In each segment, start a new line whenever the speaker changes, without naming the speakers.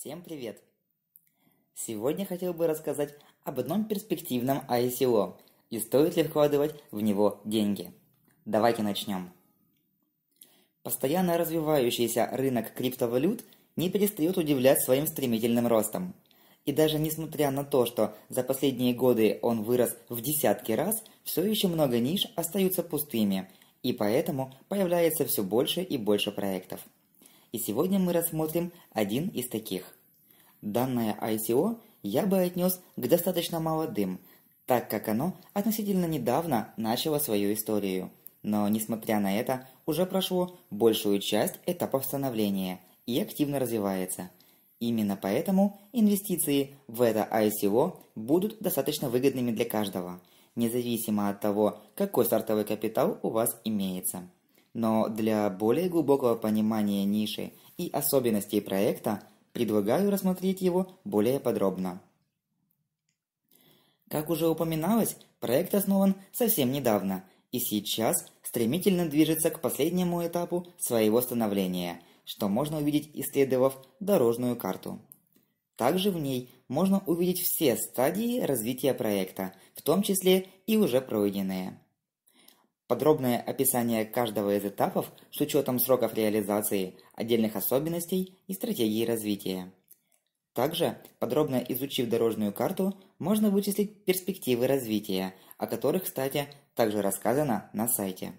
Всем привет! Сегодня хотел бы рассказать об одном перспективном ICO и стоит ли вкладывать в него деньги. Давайте начнем. Постоянно развивающийся рынок криптовалют не перестает удивлять своим стремительным ростом. И даже несмотря на то, что за последние годы он вырос в десятки раз, все еще много ниш остаются пустыми, и поэтому появляется все больше и больше проектов – и сегодня мы рассмотрим один из таких. Данное ICO я бы отнес к достаточно молодым, так как оно относительно недавно начало свою историю. Но, несмотря на это, уже прошло большую часть этапов становления и активно развивается. Именно поэтому инвестиции в это ICO будут достаточно выгодными для каждого, независимо от того, какой стартовый капитал у вас имеется. Но для более глубокого понимания ниши и особенностей проекта предлагаю рассмотреть его более подробно. Как уже упоминалось, проект основан совсем недавно и сейчас стремительно движется к последнему этапу своего становления, что можно увидеть, исследовав дорожную карту. Также в ней можно увидеть все стадии развития проекта, в том числе и уже пройденные. Подробное описание каждого из этапов с учетом сроков реализации, отдельных особенностей и стратегии развития. Также, подробно изучив дорожную карту, можно вычислить перспективы развития, о которых, кстати, также рассказано на сайте.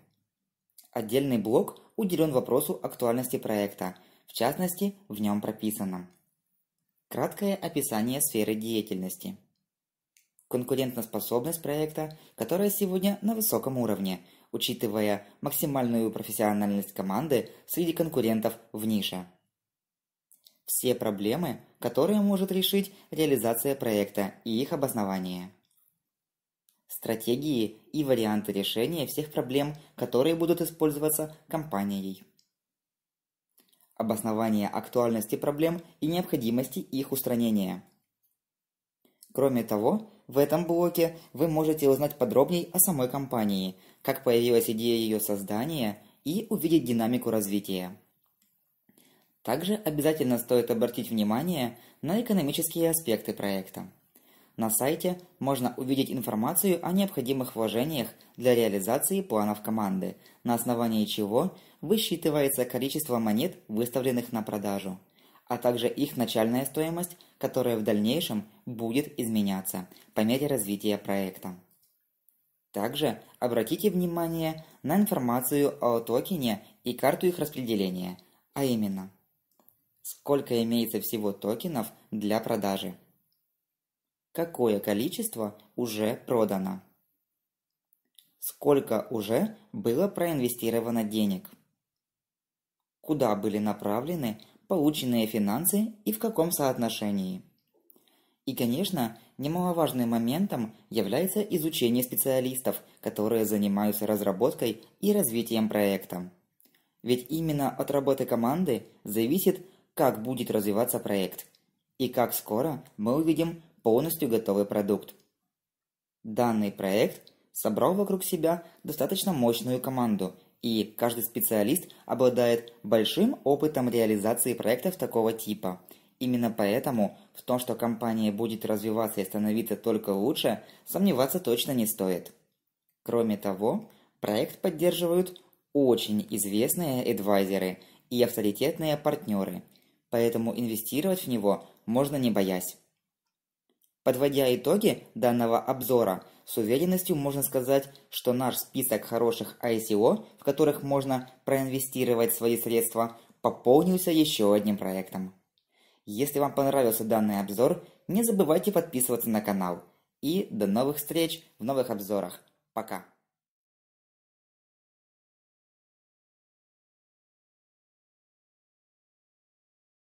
Отдельный блок уделен вопросу актуальности проекта, в частности, в нем прописано. Краткое описание сферы деятельности. Конкурентоспособность проекта, которая сегодня на высоком уровне – учитывая максимальную профессиональность команды среди конкурентов в нише. Все проблемы, которые может решить реализация проекта и их обоснование. Стратегии и варианты решения всех проблем, которые будут использоваться компанией. Обоснование актуальности проблем и необходимости их устранения – Кроме того, в этом блоке вы можете узнать подробней о самой компании, как появилась идея ее создания и увидеть динамику развития. Также обязательно стоит обратить внимание на экономические аспекты проекта. На сайте можно увидеть информацию о необходимых вложениях для реализации планов команды, на основании чего высчитывается количество монет, выставленных на продажу – а также их начальная стоимость, которая в дальнейшем будет изменяться по мере развития проекта. Также обратите внимание на информацию о токене и карту их распределения, а именно, сколько имеется всего токенов для продажи, какое количество уже продано, сколько уже было проинвестировано денег, куда были направлены полученные финансы и в каком соотношении. И, конечно, немаловажным моментом является изучение специалистов, которые занимаются разработкой и развитием проекта. Ведь именно от работы команды зависит, как будет развиваться проект и как скоро мы увидим полностью готовый продукт. Данный проект собрал вокруг себя достаточно мощную команду и каждый специалист обладает большим опытом реализации проектов такого типа. Именно поэтому в том, что компания будет развиваться и становиться только лучше, сомневаться точно не стоит. Кроме того, проект поддерживают очень известные адвайзеры и авторитетные партнеры, поэтому инвестировать в него можно не боясь. Подводя итоги данного обзора – с уверенностью можно сказать, что наш список хороших ICO, в которых можно проинвестировать свои средства, пополнился еще одним проектом. Если вам понравился данный обзор, не забывайте подписываться на канал. И до новых встреч в новых обзорах. Пока!